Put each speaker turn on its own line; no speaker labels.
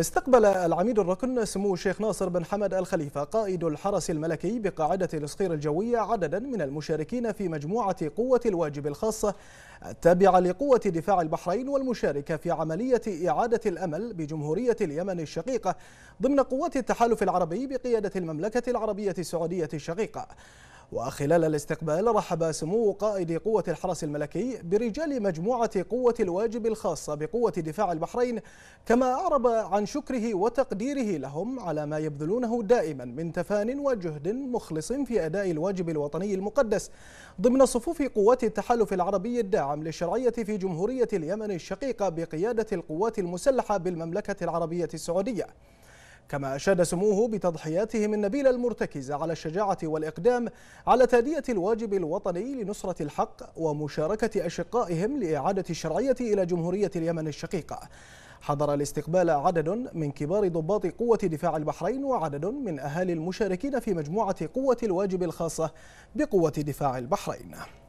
استقبل العميد الركن سمو الشيخ ناصر بن حمد الخليفة قائد الحرس الملكي بقاعدة الإسخير الجوية عددا من المشاركين في مجموعة قوة الواجب الخاصة التابعة لقوة دفاع البحرين والمشاركة في عملية إعادة الأمل بجمهورية اليمن الشقيقة ضمن قوات التحالف العربي بقيادة المملكة العربية السعودية الشقيقة وخلال الاستقبال رحب سمو قائد قوة الحرس الملكي برجال مجموعة قوة الواجب الخاصة بقوة دفاع البحرين كما أعرب عن شكره وتقديره لهم على ما يبذلونه دائما من تفان وجهد مخلص في أداء الواجب الوطني المقدس ضمن صفوف قوات التحالف العربي الداعم للشرعية في جمهورية اليمن الشقيقة بقيادة القوات المسلحة بالمملكة العربية السعودية كما أشاد سموه بتضحياتهم النبيلة المرتكزة على الشجاعة والإقدام على تادية الواجب الوطني لنصرة الحق ومشاركة أشقائهم لإعادة الشرعية إلى جمهورية اليمن الشقيقة حضر الاستقبال عدد من كبار ضباط قوة دفاع البحرين وعدد من أهالي المشاركين في مجموعة قوة الواجب الخاصة بقوة دفاع البحرين